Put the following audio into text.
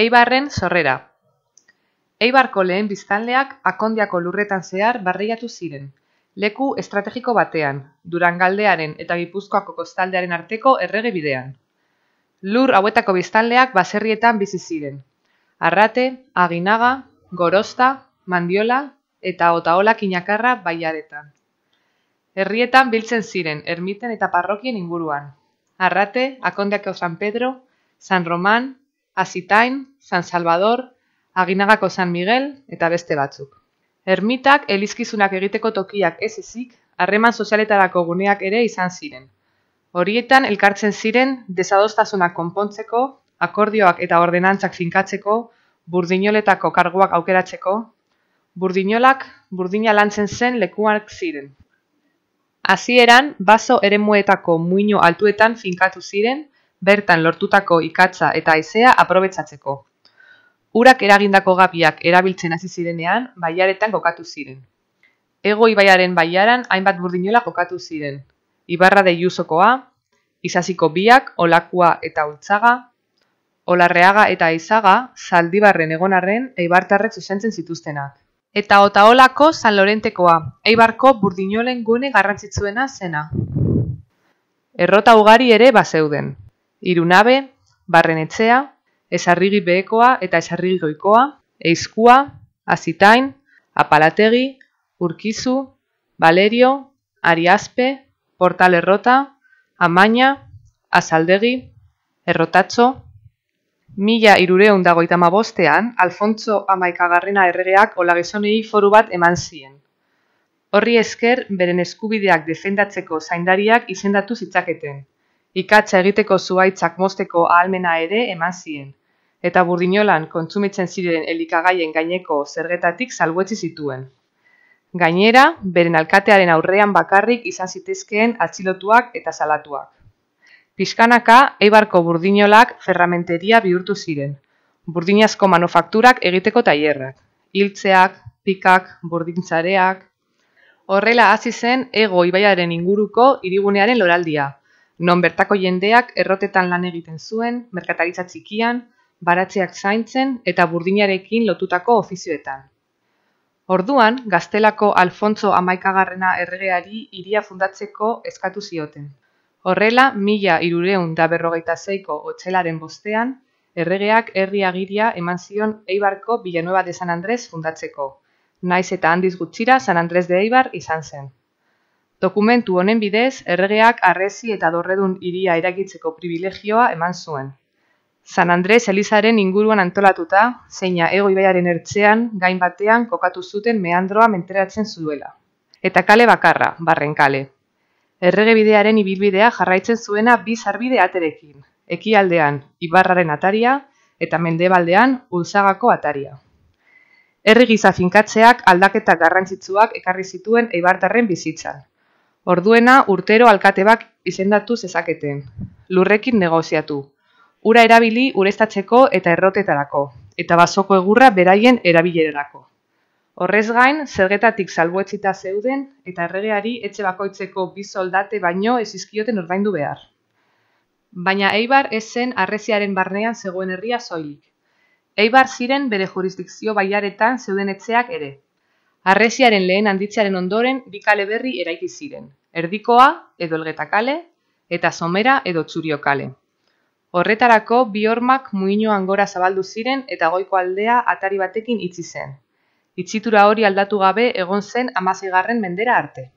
Eibarren sorrera. Eibarko lehen biztanleak akondiako lurretan zehar barriatu ziren. Leku estrategiko batean, durangaldearen eta gipuzkoako kostaldearen arteko errege bidean. Lur hauetako biztanleak baserrietan bizi ziren. Arrate, aginaga, gorosta, mandiola eta otaolak inakarra baiaretan. Herrietan biltzen ziren, ermiten eta parrokien inguruan. Arrate, akondiako San Pedro, San Román, Azitain, San Salvador, Aginagako San Miguel eta beste batzuk. Ermitak elizkizunak egiteko tokiak ez ezik, harreman sozialetarako guneak ere izan ziren. Horietan elkartzen ziren desadostasunak konpontzeko, akordioak eta ordenantzak finkatzeko, burdinoletako karguak aukeratzeko, burdinolak burdina lantzen zen lekuak ziren. Hasieran baso eremuetako muino altuetan finkatu ziren bertan lortutako ikatza eta aizea aprobetsatzeko. Urak eragindako gabiak erabiltzen hasi zirenean, baiaretan kokatu ziren. Ego ibaiaren baiaran hainbat burdinola kokatu ziren. Ibarra de izaziko Isasiko biak, Olakua eta Ultzaga, Olarreaga eta Izaga, Zaldibarren egonarren eibartarrek zuzentzen zituztenak. Eta Otaolako San Lorentekoa, eibarko burdinolen gune garrantzitzuena zena. Errota ugari ere bazeuden irunabe, barrenetzea, esarrigi behekoa eta esarrigi goikoa, eizkua, azitain, apalategi, urkizu, balerio, ariazpe, portal errota, amaña, azaldegi, errotatxo. Mila irureun dagoita mabostean, Alfontso amaikagarrena erregeak olagizonei foru bat eman zien. Horri esker, beren eskubideak defendatzeko zaindariak izendatu zitzaketen ikatza egiteko zuaitzak mozteko ahalmena ere eman zien. eta burdinolan kontzumitzen ziren elikagaien gaineko zergetatik salbuetzi zituen. Gainera, beren alkatearen aurrean bakarrik izan zitezkeen atzilotuak eta salatuak. Piskanaka, eibarko burdinolak ferramenteria bihurtu ziren, burdinazko manufakturak egiteko tailerrak, hiltzeak, pikak, burdintzareak, Horrela hasi zen ego ibaiaren inguruko hirigunearen loraldia non bertako jendeak errotetan lan egiten zuen, merkataritza txikian, baratzeak zaintzen eta burdinarekin lotutako ofizioetan. Orduan, gaztelako Alfonso Amaikagarrena erregeari iria fundatzeko eskatu zioten. Horrela, mila irureun da berrogeita zeiko otxelaren bostean, erregeak erriagiria eman zion Eibarko Bilenueba de San Andrés fundatzeko. Naiz eta handiz gutxira San Andrés de Eibar izan zen. Dokumentu honen bidez, erregeak arrezi eta dorredun iria eragitzeko privilegioa eman zuen. San Andrés Elizaren inguruan antolatuta, zeina egoibaiaren ertzean, gain batean kokatu zuten meandroa menteratzen zuela. Eta kale bakarra, barren kale. Errege bidearen ibilbidea jarraitzen zuena bi zarbide aterekin. Eki ibarraren ataria, eta mendebaldean ulzagako ataria. Errigiza finkatzeak aldaketa garrantzitsuak ekarri zituen eibartarren bizitzan, Orduena urtero alkatebak izendatu zezaketen. Lurrekin negoziatu. Ura erabili urestatzeko eta errotetarako, eta basoko egurra beraien erabilerarako. Horrez gain, zergetatik salbuetzita zeuden eta erregeari etxe bakoitzeko bi soldate baino ezizkioten ordaindu behar. Baina Eibar ez zen arreziaren barnean zegoen herria soilik. Eibar ziren bere jurisdikzio baiaretan zeuden etxeak ere. Arresiaren lehen handitzearen ondoren bi kale berri eraiki ziren. Erdikoa edo Elgeta kale eta Somera edo Txurio kale. Horretarako bi hormak muinoan gora zabaldu ziren eta goiko aldea atari batekin itzi zen. Itzitura hori aldatu gabe egon zen 16. mendera arte.